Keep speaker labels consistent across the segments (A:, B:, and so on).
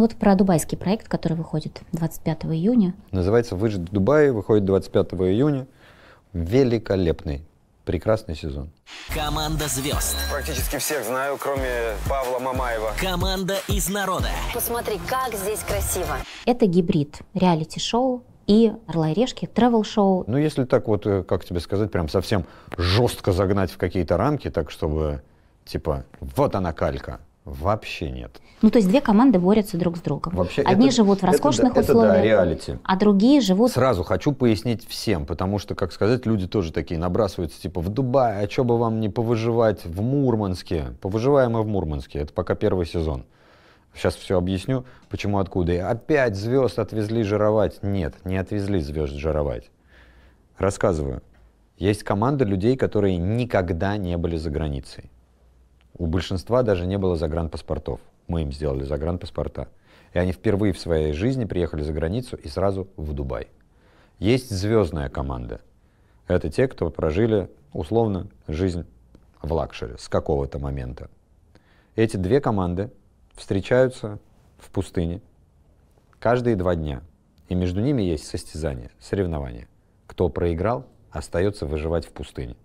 A: Ну Вот про дубайский проект, который выходит 25 июня.
B: Называется «Выжить в Дубае», выходит 25 июня. Великолепный, прекрасный сезон. Команда звезд. Практически всех знаю, кроме Павла Мамаева. Команда из народа. Посмотри, как здесь красиво.
A: Это гибрид реалити-шоу и «Орла и решки»,
B: тревел-шоу. Ну, если так вот, э, как тебе сказать, прям совсем жестко загнать в какие-то рамки, так чтобы, типа, вот она калька, Вообще нет.
A: Ну, то есть две команды борются друг с другом.
B: Вообще, Одни это, живут в роскошных это, это, условиях, да, реалити.
A: а другие живут...
B: Сразу хочу пояснить всем, потому что, как сказать, люди тоже такие набрасываются, типа, в Дубае, а что бы вам не повыживать в Мурманске? Повыживаем и в Мурманске, это пока первый сезон. Сейчас все объясню, почему, откуда. И опять звезд отвезли жировать. Нет, не отвезли звезд жировать. Рассказываю. Есть команда людей, которые никогда не были за границей. У большинства даже не было загранпаспортов. Мы им сделали загранпаспорта. И они впервые в своей жизни приехали за границу и сразу в Дубай. Есть звездная команда. Это те, кто прожили, условно, жизнь в лакшере с какого-то момента. Эти две команды встречаются в пустыне каждые два дня. И между ними есть состязание, соревнование. Кто проиграл, остается выживать в пустыне.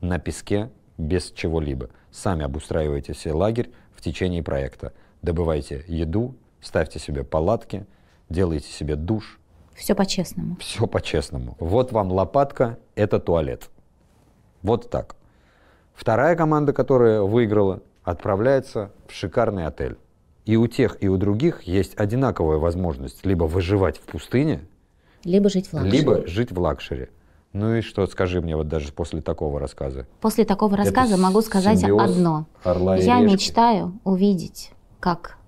B: На песке без чего-либо. Сами обустраивайте себе лагерь в течение проекта. Добывайте еду, ставьте себе палатки, делайте себе душ. Все
A: по-честному.
B: Все по-честному. Вот вам лопатка, это туалет. Вот так. Вторая команда, которая выиграла, отправляется в шикарный отель. И у тех, и у других есть одинаковая возможность либо выживать в пустыне,
A: либо жить в лакшери. Либо
B: жить в лакшери. Ну и что, скажи мне вот даже после такого рассказа.
A: После такого рассказа могу сказать одно.
B: Орла и Я решки.
A: мечтаю увидеть, как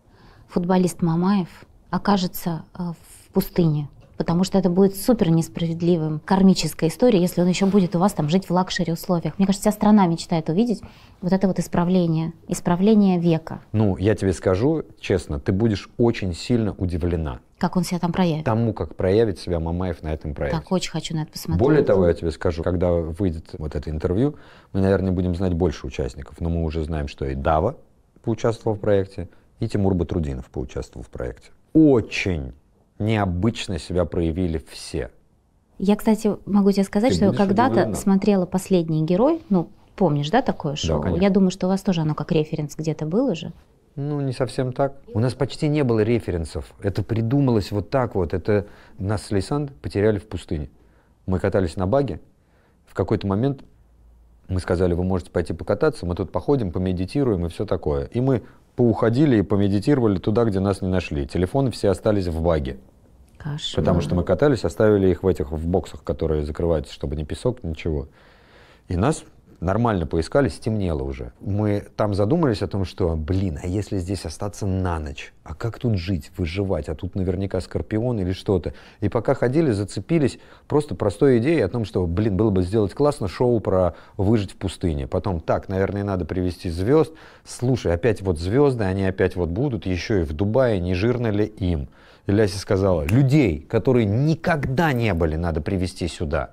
A: футболист Мамаев окажется э, в пустыне потому что это будет супер несправедливым кармическая история, если он еще будет у вас там жить в лакшери условиях. Мне кажется, вся страна мечтает увидеть вот это вот исправление, исправление века.
B: Ну, я тебе скажу честно, ты будешь очень сильно удивлена.
A: Как он себя там проявит?
B: Тому, как проявит себя Мамаев на этом проекте.
A: Так, очень хочу на это посмотреть. Более того,
B: я тебе скажу, когда выйдет вот это интервью, мы, наверное, будем знать больше участников, но мы уже знаем, что и Дава поучаствовал в проекте, и Тимур Батрудинов поучаствовал в проекте. Очень необычно себя проявили все.
A: Я, кстати, могу тебе сказать, Ты что я когда-то смотрела «Последний герой», ну, помнишь, да, такое шоу? Да, я думаю, что у вас тоже оно как референс где-то было же.
B: Ну, не совсем так. У нас почти не было референсов. Это придумалось вот так вот. Это нас с Лейсанд потеряли в пустыне. Мы катались на баге. В какой-то момент мы сказали, вы можете пойти покататься, мы тут походим, помедитируем и все такое. И мы поуходили и помедитировали туда, где нас не нашли. Телефоны все остались в баге. Кошмар. Потому что мы катались, оставили их в этих в боксах, которые закрываются, чтобы не песок, ничего. И нас нормально поискали, стемнело уже. Мы там задумались о том, что, блин, а если здесь остаться на ночь? А как тут жить, выживать? А тут наверняка скорпион или что-то. И пока ходили, зацепились просто простой идеей о том, что, блин, было бы сделать классно шоу про выжить в пустыне. Потом, так, наверное, надо привести звезд. Слушай, опять вот звезды, они опять вот будут, еще и в Дубае, не жирно ли им? Ляся сказала, людей, которые никогда не были, надо привести сюда.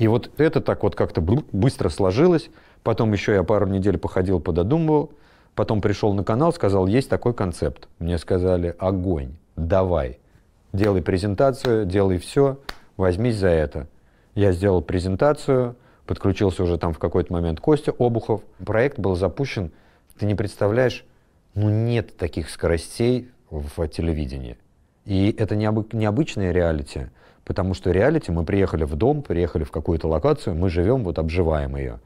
B: И вот это так вот как-то быстро сложилось. Потом еще я пару недель походил, пододумывал. Потом пришел на канал, сказал, есть такой концепт. Мне сказали, огонь, давай. Делай презентацию, делай все, возьмись за это. Я сделал презентацию, подключился уже там в какой-то момент Костя Обухов. Проект был запущен, ты не представляешь, ну нет таких скоростей в телевидении. И это необы- необычное реалити, Потому что реалити, мы приехали в дом, приехали в какую-то локацию, мы живем, вот обживаем ее.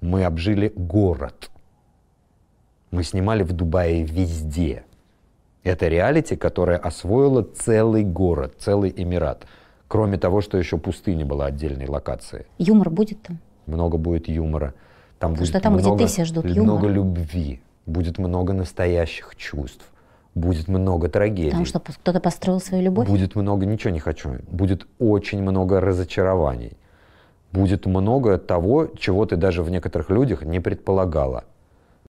B: Мы обжили город. Мы снимали в Дубае везде. Это реалити, которая освоила целый город, целый Эмират. Кроме того, что еще пустыня была отдельной локацией.
A: Юмор будет там?
B: Много будет юмора. Там Потому будет что там, много, где ты себя ждут, юмора. Много любви. Будет много настоящих чувств будет много трагедий. Потому что
A: кто-то построил свою любовь.
B: Будет много, ничего не хочу. Будет очень много разочарований. Будет много того, чего ты даже в некоторых людях не предполагала.